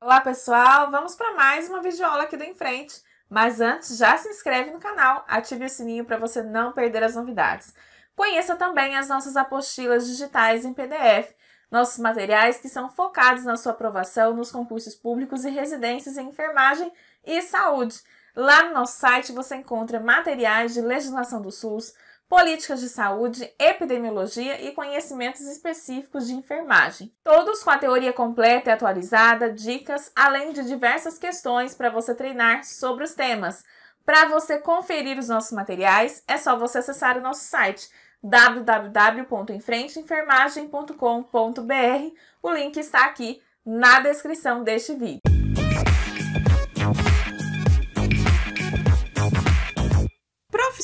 Olá pessoal, vamos para mais uma videoaula aqui do Em Frente. Mas antes, já se inscreve no canal, ative o sininho para você não perder as novidades. Conheça também as nossas apostilas digitais em PDF, nossos materiais que são focados na sua aprovação nos concursos públicos e residências em enfermagem e saúde. Lá no nosso site você encontra materiais de legislação do SUS, políticas de saúde, epidemiologia e conhecimentos específicos de enfermagem. Todos com a teoria completa e atualizada, dicas, além de diversas questões para você treinar sobre os temas. Para você conferir os nossos materiais, é só você acessar o nosso site www.enfrenteenfermagem.com.br. O link está aqui na descrição deste vídeo.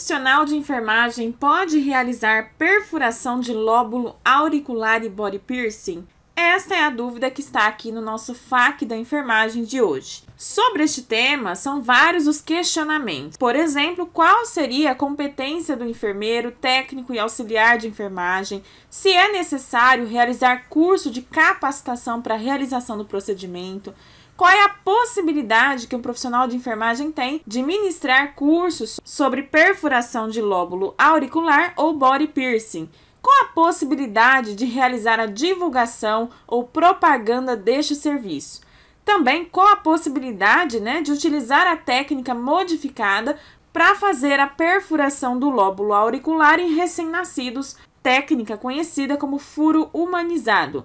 profissional de enfermagem pode realizar perfuração de lóbulo auricular e body piercing? Esta é a dúvida que está aqui no nosso FAQ da enfermagem de hoje. Sobre este tema, são vários os questionamentos. Por exemplo, qual seria a competência do enfermeiro, técnico e auxiliar de enfermagem? Se é necessário realizar curso de capacitação para a realização do procedimento? Qual é a possibilidade que um profissional de enfermagem tem de ministrar cursos sobre perfuração de lóbulo auricular ou body piercing? Qual a possibilidade de realizar a divulgação ou propaganda deste serviço? Também qual a possibilidade né, de utilizar a técnica modificada para fazer a perfuração do lóbulo auricular em recém-nascidos, técnica conhecida como furo humanizado.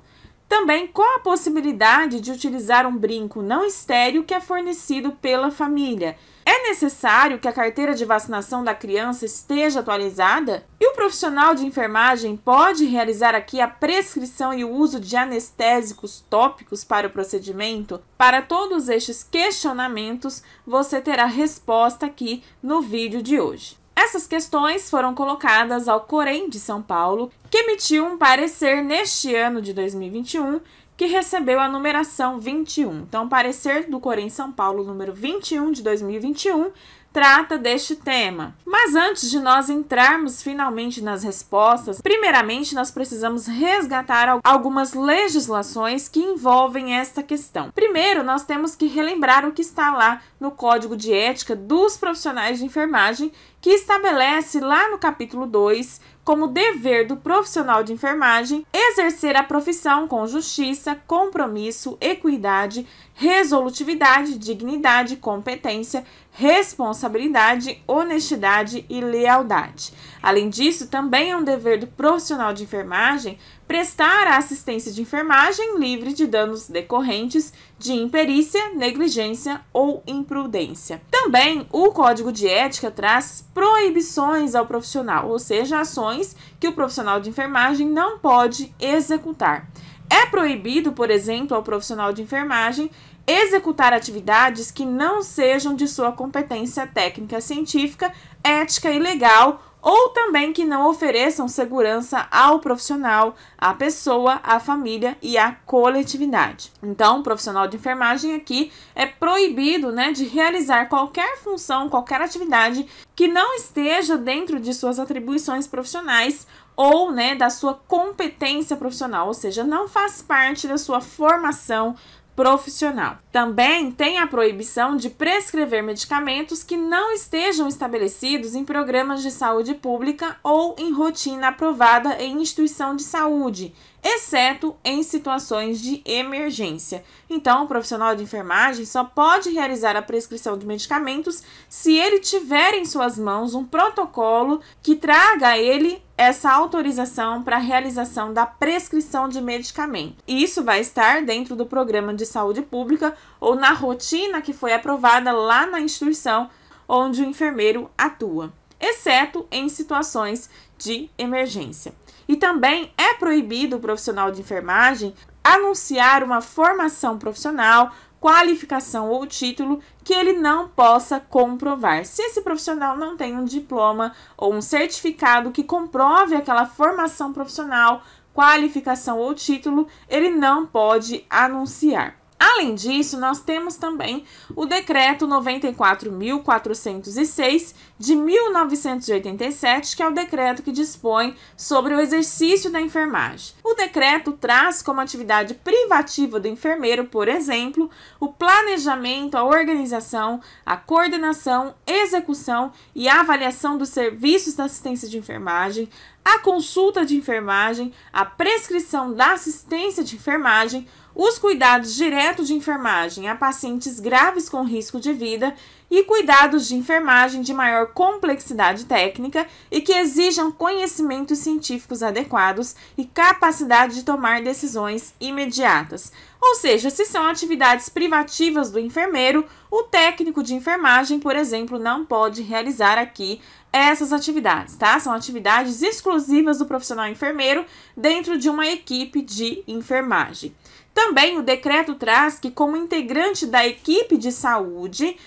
Também com a possibilidade de utilizar um brinco não estéreo que é fornecido pela família. É necessário que a carteira de vacinação da criança esteja atualizada e o profissional de enfermagem pode realizar aqui a prescrição e o uso de anestésicos tópicos para o procedimento. Para todos estes questionamentos, você terá resposta aqui no vídeo de hoje. Essas questões foram colocadas ao Corém de São Paulo, que emitiu um parecer neste ano de 2021 que recebeu a numeração 21. Então, parecer do Corém São Paulo número 21 de 2021 trata deste tema. Mas antes de nós entrarmos finalmente nas respostas, primeiramente nós precisamos resgatar algumas legislações que envolvem esta questão. Primeiro, nós temos que relembrar o que está lá no Código de Ética dos Profissionais de Enfermagem, que estabelece lá no capítulo 2 como dever do profissional de enfermagem exercer a profissão com justiça, compromisso, equidade, resolutividade, dignidade, competência, responsabilidade, honestidade e lealdade. Além disso, também é um dever do profissional de enfermagem prestar a assistência de enfermagem livre de danos decorrentes de imperícia, negligência ou imprudência. Também o Código de Ética traz proibições ao profissional, ou seja, ações que o profissional de enfermagem não pode executar. É proibido, por exemplo, ao profissional de enfermagem executar atividades que não sejam de sua competência técnica, científica, ética e legal ou também que não ofereçam segurança ao profissional, à pessoa, à família e à coletividade. Então, o profissional de enfermagem aqui é proibido, né, de realizar qualquer função, qualquer atividade que não esteja dentro de suas atribuições profissionais ou, né, da sua competência profissional, ou seja, não faz parte da sua formação profissional. Também tem a proibição de prescrever medicamentos que não estejam estabelecidos em programas de saúde pública ou em rotina aprovada em instituição de saúde exceto em situações de emergência. Então, o profissional de enfermagem só pode realizar a prescrição de medicamentos se ele tiver em suas mãos um protocolo que traga a ele essa autorização para a realização da prescrição de medicamento. E isso vai estar dentro do programa de saúde pública ou na rotina que foi aprovada lá na instituição onde o enfermeiro atua, exceto em situações de emergência. E também é proibido o profissional de enfermagem anunciar uma formação profissional, qualificação ou título que ele não possa comprovar. Se esse profissional não tem um diploma ou um certificado que comprove aquela formação profissional, qualificação ou título, ele não pode anunciar. Além disso, nós temos também o decreto 94.406 de 1987, que é o decreto que dispõe sobre o exercício da enfermagem. O decreto traz como atividade privativa do enfermeiro, por exemplo, o planejamento, a organização, a coordenação, execução e avaliação dos serviços da assistência de enfermagem, a consulta de enfermagem, a prescrição da assistência de enfermagem, os cuidados diretos de enfermagem a pacientes graves com risco de vida e cuidados de enfermagem de maior complexidade técnica e que exijam conhecimentos científicos adequados e capacidade de tomar decisões imediatas. Ou seja, se são atividades privativas do enfermeiro, o técnico de enfermagem, por exemplo, não pode realizar aqui essas atividades, tá? São atividades exclusivas do profissional enfermeiro dentro de uma equipe de enfermagem. Também o decreto traz que, como integrante da equipe de saúde,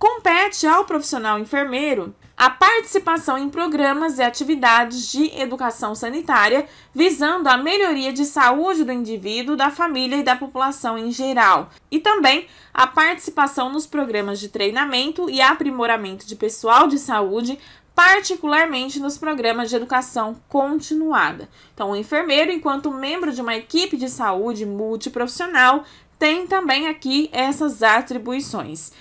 compete ao profissional enfermeiro a participação em programas e atividades de educação sanitária visando a melhoria de saúde do indivíduo, da família e da população em geral, e também a participação nos programas de treinamento e aprimoramento de pessoal de saúde particularmente nos programas de educação continuada. Então, o enfermeiro, enquanto membro de uma equipe de saúde multiprofissional, tem também aqui essas atribuições.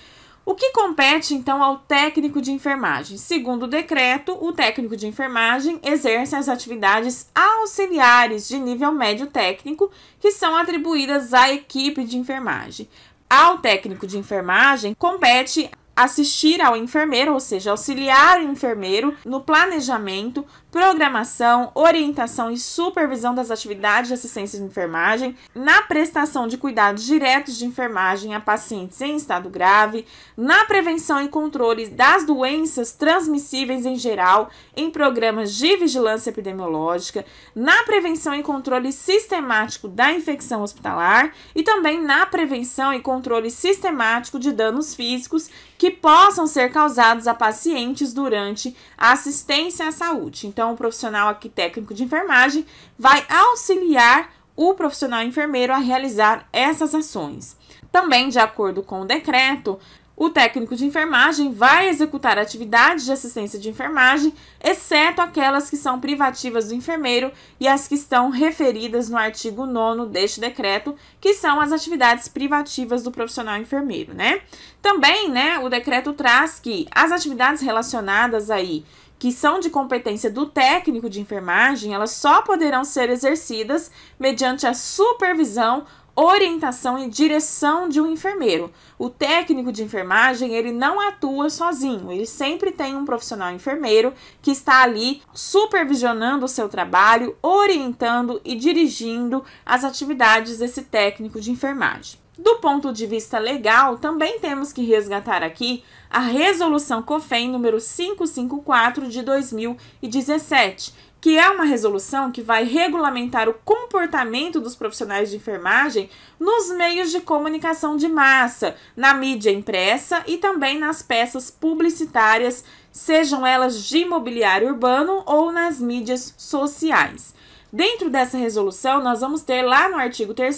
O que compete então ao técnico de enfermagem? Segundo o decreto, o técnico de enfermagem exerce as atividades auxiliares de nível médio técnico que são atribuídas à equipe de enfermagem. Ao técnico de enfermagem compete assistir ao enfermeiro, ou seja, auxiliar o enfermeiro no planejamento, programação, orientação e supervisão das atividades de assistência de enfermagem, na prestação de cuidados diretos de enfermagem a pacientes em estado grave, na prevenção e controle das doenças transmissíveis em geral, em programas de vigilância epidemiológica, na prevenção e controle sistemático da infecção hospitalar e também na prevenção e controle sistemático de danos físicos que possam ser causados a pacientes durante a assistência à saúde. Então, então, o profissional aqui técnico de enfermagem vai auxiliar o profissional enfermeiro a realizar essas ações. Também, de acordo com o decreto, o técnico de enfermagem vai executar atividades de assistência de enfermagem, exceto aquelas que são privativas do enfermeiro e as que estão referidas no artigo 9 deste decreto, que são as atividades privativas do profissional enfermeiro, né? Também, né, o decreto traz que as atividades relacionadas aí que são de competência do técnico de enfermagem, elas só poderão ser exercidas mediante a supervisão, orientação e direção de um enfermeiro. O técnico de enfermagem, ele não atua sozinho, ele sempre tem um profissional enfermeiro que está ali supervisionando o seu trabalho, orientando e dirigindo as atividades desse técnico de enfermagem. Do ponto de vista legal, também temos que resgatar aqui a Resolução COFEN número 554 de 2017, que é uma resolução que vai regulamentar o comportamento dos profissionais de enfermagem nos meios de comunicação de massa, na mídia impressa e também nas peças publicitárias, sejam elas de imobiliário urbano ou nas mídias sociais. Dentro dessa resolução, nós vamos ter lá no artigo 3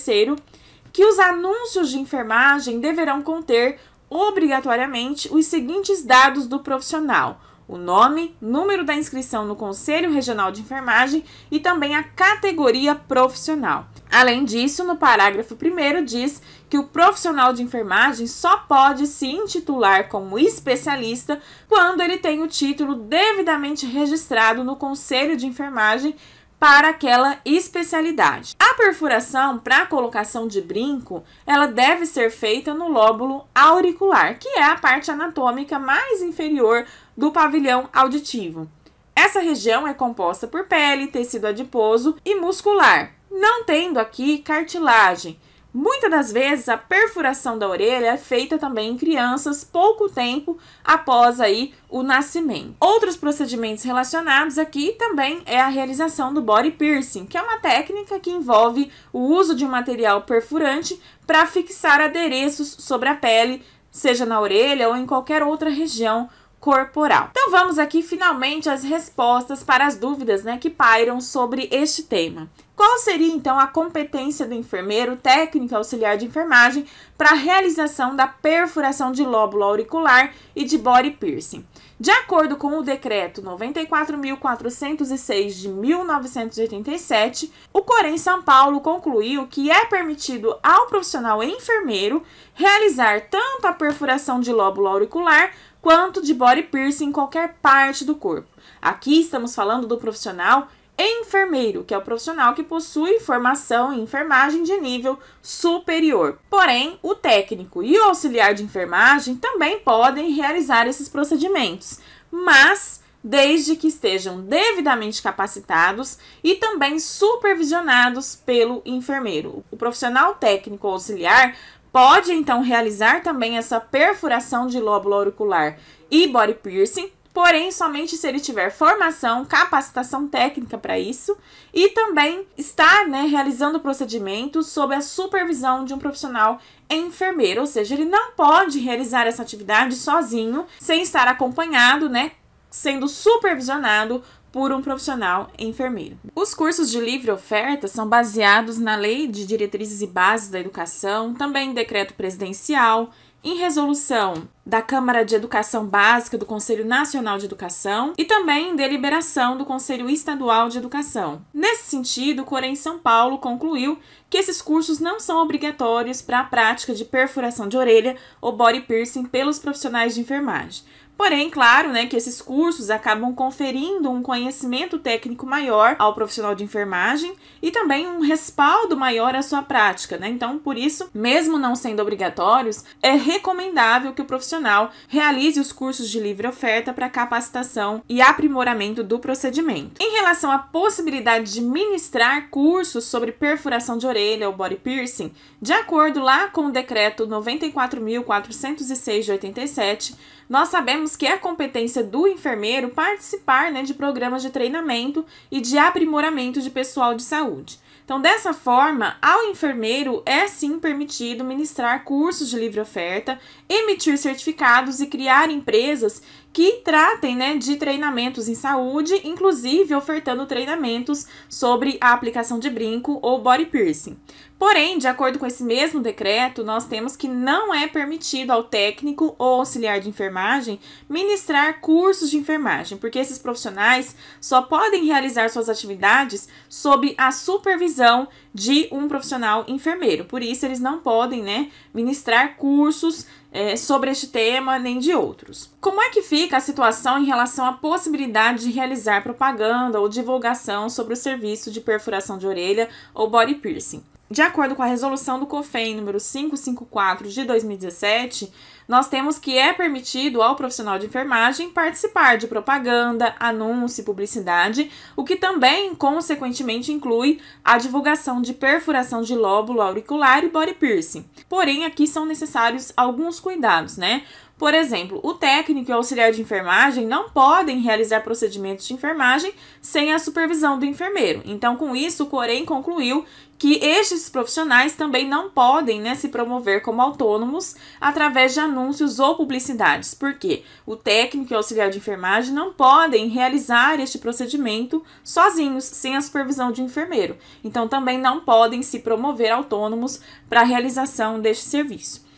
que os anúncios de enfermagem deverão conter obrigatoriamente os seguintes dados do profissional: o nome, número da inscrição no Conselho Regional de Enfermagem e também a categoria profissional. Além disso, no parágrafo 1 diz que o profissional de enfermagem só pode se intitular como especialista quando ele tem o título devidamente registrado no Conselho de Enfermagem para aquela especialidade. A perfuração para colocação de brinco, ela deve ser feita no lóbulo auricular, que é a parte anatômica mais inferior do pavilhão auditivo. Essa região é composta por pele, tecido adiposo e muscular, não tendo aqui cartilagem, Muitas das vezes a perfuração da orelha é feita também em crianças pouco tempo após aí o nascimento. Outros procedimentos relacionados aqui também é a realização do body piercing, que é uma técnica que envolve o uso de um material perfurante para fixar adereços sobre a pele, seja na orelha ou em qualquer outra região corporal. Então vamos aqui finalmente às respostas para as dúvidas né, que pairam sobre este tema. Qual seria então a competência do enfermeiro técnico auxiliar de enfermagem para a realização da perfuração de lóbulo auricular e de body piercing? De acordo com o decreto 94.406 de 1987, o Corém São Paulo concluiu que é permitido ao profissional enfermeiro realizar tanto a perfuração de lóbulo auricular quanto de body piercing em qualquer parte do corpo. Aqui estamos falando do profissional enfermeiro, que é o profissional que possui formação em enfermagem de nível superior. Porém, o técnico e o auxiliar de enfermagem também podem realizar esses procedimentos, mas desde que estejam devidamente capacitados e também supervisionados pelo enfermeiro. O profissional técnico auxiliar Pode então realizar também essa perfuração de lóbulo auricular e body piercing, porém somente se ele tiver formação, capacitação técnica para isso e também estar né, realizando o procedimento sob a supervisão de um profissional enfermeiro, ou seja, ele não pode realizar essa atividade sozinho, sem estar acompanhado, né, sendo supervisionado por um profissional enfermeiro. Os cursos de livre oferta são baseados na Lei de Diretrizes e Bases da Educação, também em decreto presidencial, em resolução da Câmara de Educação Básica do Conselho Nacional de Educação e também em deliberação do Conselho Estadual de Educação. Nesse sentido, o Corém São Paulo concluiu que esses cursos não são obrigatórios para a prática de perfuração de orelha ou body piercing pelos profissionais de enfermagem. Porém, claro, né, que esses cursos acabam conferindo um conhecimento técnico maior ao profissional de enfermagem e também um respaldo maior à sua prática, né? Então, por isso, mesmo não sendo obrigatórios, é recomendável que o profissional realize os cursos de livre oferta para capacitação e aprimoramento do procedimento. Em relação à possibilidade de ministrar cursos sobre perfuração de orelha ou body piercing, de acordo lá com o decreto 94406 de 87, nós sabemos que é competência do enfermeiro participar né, de programas de treinamento e de aprimoramento de pessoal de saúde. Então, dessa forma, ao enfermeiro é sim permitido ministrar cursos de livre oferta, emitir certificados e criar empresas que tratem né, de treinamentos em saúde, inclusive ofertando treinamentos sobre a aplicação de brinco ou body piercing. Porém, de acordo com esse mesmo decreto, nós temos que não é permitido ao técnico ou auxiliar de enfermagem ministrar cursos de enfermagem, porque esses profissionais só podem realizar suas atividades sob a supervisão de um profissional enfermeiro. Por isso, eles não podem né, ministrar cursos é, sobre este tema nem de outros. Como é que fica a situação em relação à possibilidade de realizar propaganda ou divulgação sobre o serviço de perfuração de orelha ou body piercing? de acordo com a resolução do COFEN número 554 de 2017, nós temos que é permitido ao profissional de enfermagem participar de propaganda, anúncio e publicidade, o que também, consequentemente, inclui a divulgação de perfuração de lóbulo auricular e body piercing. Porém, aqui são necessários alguns cuidados, né? Por exemplo, o técnico e o auxiliar de enfermagem não podem realizar procedimentos de enfermagem sem a supervisão do enfermeiro. Então, com isso, o Corém concluiu que estes profissionais também não podem né, se promover como autônomos através de anúncios ou publicidades, porque o técnico e o auxiliar de enfermagem não podem realizar este procedimento sozinhos, sem a supervisão de um enfermeiro. Então, também não podem se promover autônomos para a realização deste serviço.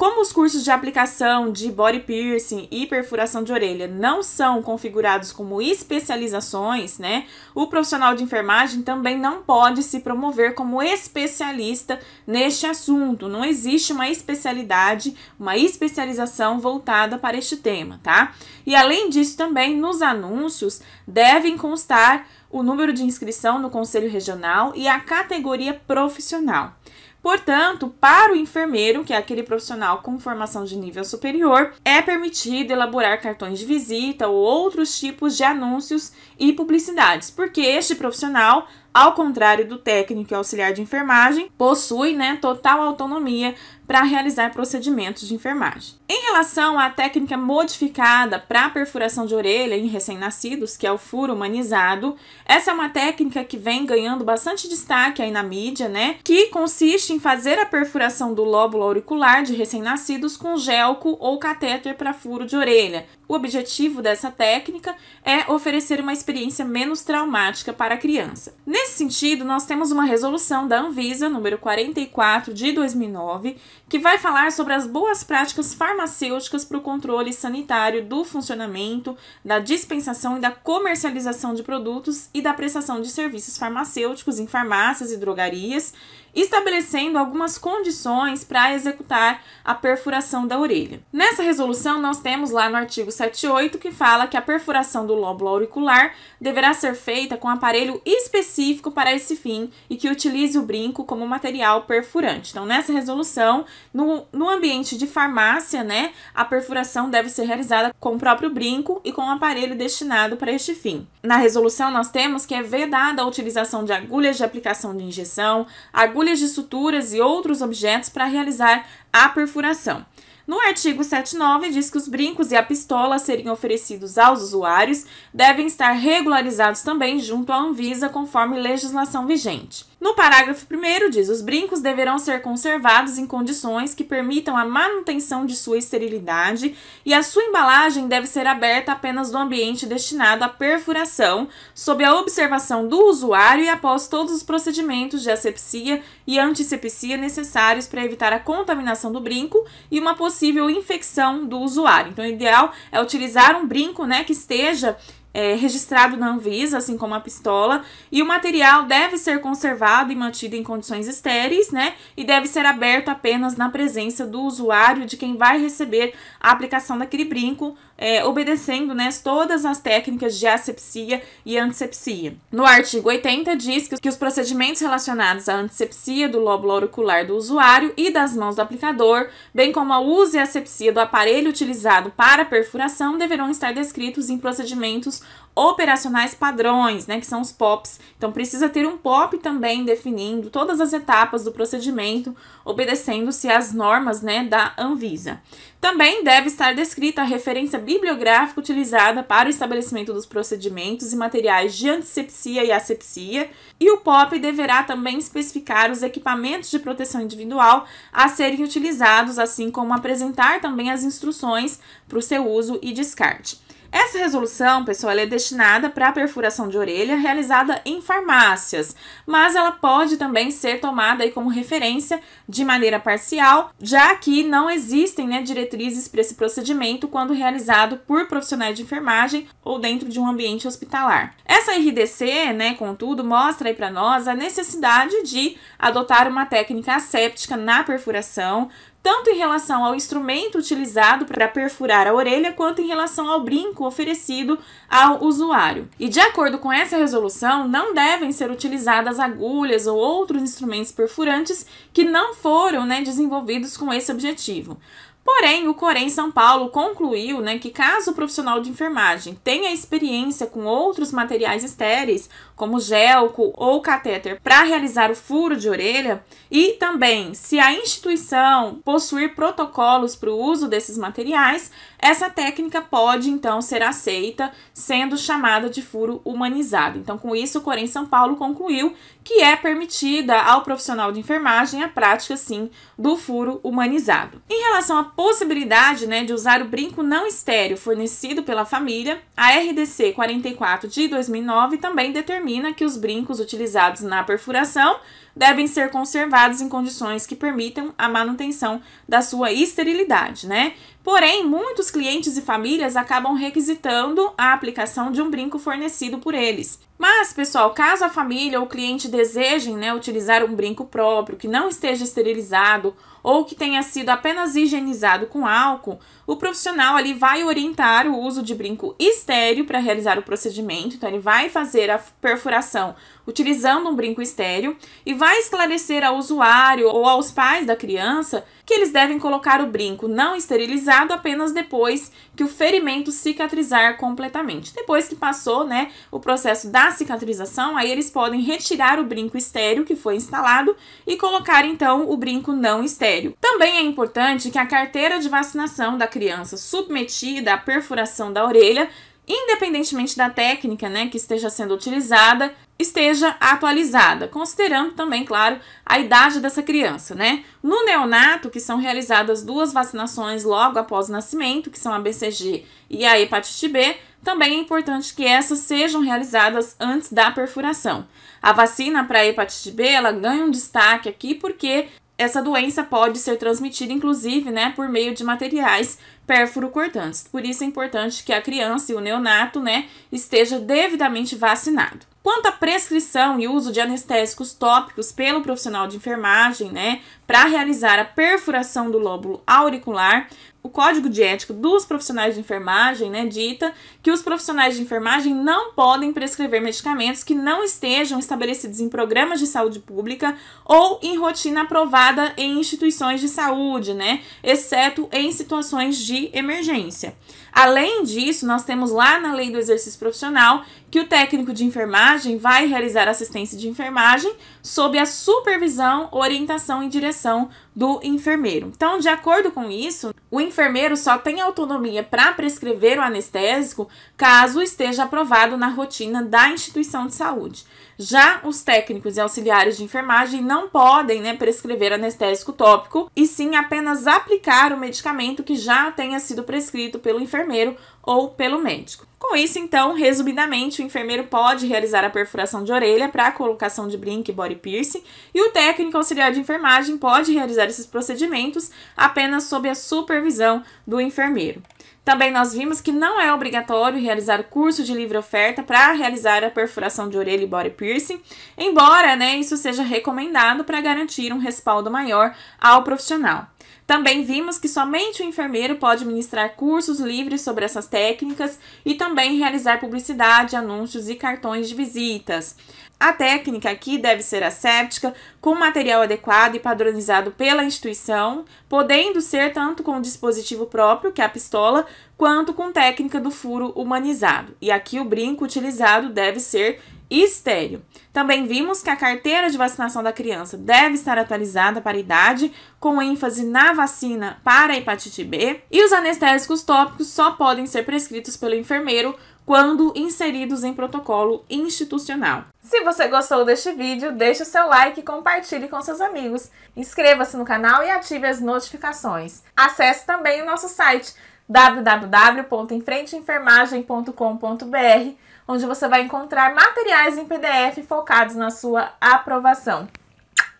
Como os cursos de aplicação de body piercing e perfuração de orelha não são configurados como especializações, né? O profissional de enfermagem também não pode se promover como especialista neste assunto. Não existe uma especialidade, uma especialização voltada para este tema, tá? E além disso, também nos anúncios devem constar o número de inscrição no conselho regional e a categoria profissional. Portanto, para o enfermeiro, que é aquele profissional com formação de nível superior, é permitido elaborar cartões de visita ou outros tipos de anúncios e publicidades, porque este profissional, ao contrário do técnico e auxiliar de enfermagem, possui né, total autonomia para realizar procedimentos de enfermagem. Em relação à técnica modificada para perfuração de orelha em recém-nascidos, que é o furo humanizado, essa é uma técnica que vem ganhando bastante destaque aí na mídia, né? Que consiste em fazer a perfuração do lóbulo auricular de recém-nascidos com gelco ou catéter para furo de orelha. O objetivo dessa técnica é oferecer uma experiência menos traumática para a criança. Nesse sentido, nós temos uma resolução da Anvisa número 44 de 2009 que vai falar sobre as boas práticas farmacêuticas para o controle sanitário do funcionamento, da dispensação e da comercialização de produtos e da prestação de serviços farmacêuticos em farmácias e drogarias estabelecendo algumas condições para executar a perfuração da orelha. Nessa resolução, nós temos lá no artigo 78 que fala que a perfuração do lóbulo auricular deverá ser feita com um aparelho específico para esse fim e que utilize o brinco como material perfurante. Então, nessa resolução, no, no ambiente de farmácia, né, a perfuração deve ser realizada com o próprio brinco e com o aparelho destinado para este fim. Na resolução, nós temos que é vedada a utilização de agulhas de aplicação de injeção, agulhas agulhas de suturas e outros objetos para realizar a perfuração. No artigo 79 diz que os brincos e a pistola serem oferecidos aos usuários devem estar regularizados também junto à Anvisa, conforme legislação vigente. No parágrafo 1 diz: os brincos deverão ser conservados em condições que permitam a manutenção de sua esterilidade e a sua embalagem deve ser aberta apenas no ambiente destinado à perfuração, sob a observação do usuário e após todos os procedimentos de asepsia e antisepsia necessários para evitar a contaminação do brinco e uma possível infecção do usuário. Então, o ideal é utilizar um brinco, né, que esteja é, registrado na Anvisa, assim como a pistola, e o material deve ser conservado e mantido em condições estéreis, né? E deve ser aberto apenas na presença do usuário, de quem vai receber a aplicação daquele brinco, é, obedecendo né, todas as técnicas de asepsia e antisepsia. No artigo 80 diz que, os procedimentos relacionados à antisepsia do lóbulo auricular do usuário e das mãos do aplicador, bem como a uso e asepsia do aparelho utilizado para perfuração, deverão estar descritos em procedimentos operacionais padrões, né, que são os POPs. Então precisa ter um POP também definindo todas as etapas do procedimento, obedecendo-se às normas, né, da Anvisa. Também deve estar descrita a referência bibliográfica utilizada para o estabelecimento dos procedimentos e materiais de antisepsia e asepsia, e o POP deverá também especificar os equipamentos de proteção individual a serem utilizados, assim como apresentar também as instruções para o seu uso e descarte. Essa resolução, pessoal, é destinada para a perfuração de orelha realizada em farmácias, mas ela pode também ser tomada aí como referência de maneira parcial, já que não existem né, diretrizes para esse procedimento quando realizado por profissionais de enfermagem ou dentro de um ambiente hospitalar. Essa RDC, né, contudo, mostra aí para nós a necessidade de adotar uma técnica asséptica na perfuração, tanto em relação ao instrumento utilizado para perfurar a orelha, quanto em relação ao brinco oferecido ao usuário. E de acordo com essa resolução, não devem ser utilizadas agulhas ou outros instrumentos perfurantes que não foram né, desenvolvidos com esse objetivo. Porém, o Corém São Paulo concluiu né, que caso o profissional de enfermagem tenha experiência com outros materiais estéreis como gelco ou catéter, para realizar o furo de orelha, e também se a instituição possuir protocolos para o uso desses materiais, essa técnica pode então ser aceita, sendo chamada de furo humanizado. Então, com isso, o Corém São Paulo concluiu que é permitida ao profissional de enfermagem a prática, sim, do furo humanizado. Em relação à possibilidade né, de usar o brinco não estéreo fornecido pela família, a RDC 44 de 2009 também determina determina que os brincos utilizados na perfuração devem ser conservados em condições que permitam a manutenção da sua esterilidade, né? Porém, muitos clientes e famílias acabam requisitando a aplicação de um brinco fornecido por eles. Mas, pessoal, caso a família ou o cliente desejem né, utilizar um brinco próprio, que não esteja esterilizado ou que tenha sido apenas higienizado com álcool, o profissional ali vai orientar o uso de brinco estéreo para realizar o procedimento. Então, ele vai fazer a perfuração utilizando um brinco estéreo e vai esclarecer ao usuário ou aos pais da criança que eles devem colocar o brinco não esterilizado apenas depois que o ferimento cicatrizar completamente. Depois que passou né, o processo da a cicatrização, aí eles podem retirar o brinco estéreo que foi instalado e colocar então o brinco não estéreo. Também é importante que a carteira de vacinação da criança submetida à perfuração da orelha independentemente da técnica né, que esteja sendo utilizada, esteja atualizada, considerando também, claro, a idade dessa criança, né? No neonato, que são realizadas duas vacinações logo após o nascimento, que são a BCG e a hepatite B, também é importante que essas sejam realizadas antes da perfuração. A vacina para a hepatite B, ela ganha um destaque aqui porque essa doença pode ser transmitida, inclusive, né, por meio de materiais pérfuro cortantes. Por isso é importante que a criança e o neonato, né, esteja devidamente vacinado. Quanto à prescrição e uso de anestésicos tópicos pelo profissional de enfermagem, né, para realizar a perfuração do lóbulo auricular, o Código de Ética dos Profissionais de Enfermagem, né, dita que os profissionais de enfermagem não podem prescrever medicamentos que não estejam estabelecidos em programas de saúde pública ou em rotina aprovada em instituições de saúde, né, exceto em situações de de emergência. Além disso, nós temos lá na lei do exercício profissional que o técnico de enfermagem vai realizar assistência de enfermagem sob a supervisão, orientação e direção do enfermeiro. Então, de acordo com isso, o enfermeiro só tem autonomia para prescrever o anestésico caso esteja aprovado na rotina da instituição de saúde. Já os técnicos e auxiliares de enfermagem não podem né, prescrever anestésico tópico e sim apenas aplicar o medicamento que já tenha sido prescrito pelo enfermeiro ou pelo médico. Com isso, então, resumidamente, o enfermeiro pode realizar a perfuração de orelha para a colocação de brinco e body piercing, e o técnico auxiliar de enfermagem pode realizar esses procedimentos apenas sob a supervisão do enfermeiro. Também nós vimos que não é obrigatório realizar curso de livre oferta para realizar a perfuração de orelha e body piercing, embora né, isso seja recomendado para garantir um respaldo maior ao profissional. Também vimos que somente o enfermeiro pode ministrar cursos livres sobre essas técnicas e também realizar publicidade, anúncios e cartões de visitas. A técnica aqui deve ser asséptica, com material adequado e padronizado pela instituição, podendo ser tanto com o dispositivo próprio, que é a pistola, quanto com técnica do furo humanizado. E aqui o brinco utilizado deve ser estéreo. Também vimos que a carteira de vacinação da criança deve estar atualizada para a idade, com ênfase na vacina para a hepatite B, e os anestésicos tópicos só podem ser prescritos pelo enfermeiro quando inseridos em protocolo institucional. Se você gostou deste vídeo, deixe o seu like e compartilhe com seus amigos. Inscreva-se no canal e ative as notificações. Acesse também o nosso site www.enfrenteenfermagem.com.br onde você vai encontrar materiais em PDF focados na sua aprovação.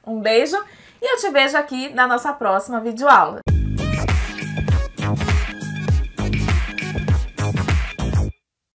Um beijo e eu te vejo aqui na nossa próxima videoaula.